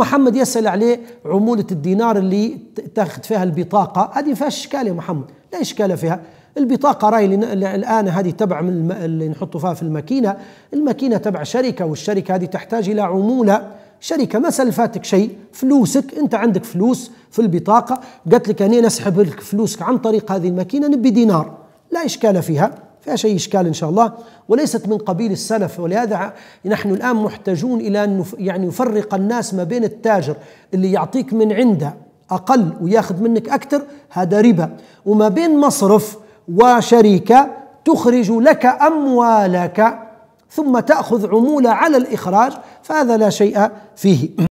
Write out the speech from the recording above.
محمد يسأل عليه عمولة الدينار اللي تاخذ فيها البطاقة هذه فيها إشكال يا محمد لا إشكال فيها البطاقة راي الآن هذه تبع من اللي نحطوا فيها في الماكينة الماكينة تبع شركة والشركة هذه تحتاج إلى عمولة شركه ما سلفاتك شيء فلوسك انت عندك فلوس في البطاقه قالت لك انا نسحب لك فلوسك عن طريق هذه الماكينه نبي دينار لا اشكال فيها فيها شيء إشكال إن شاء الله وليست من قبيل السلف ولهذا نحن الآن محتاجون إلى أن يعني يفرق الناس ما بين التاجر اللي يعطيك من عنده أقل وياخذ منك أكثر هذا ربا وما بين مصرف وشركة تخرج لك أموالك ثم تأخذ عمولة على الإخراج فهذا لا شيء فيه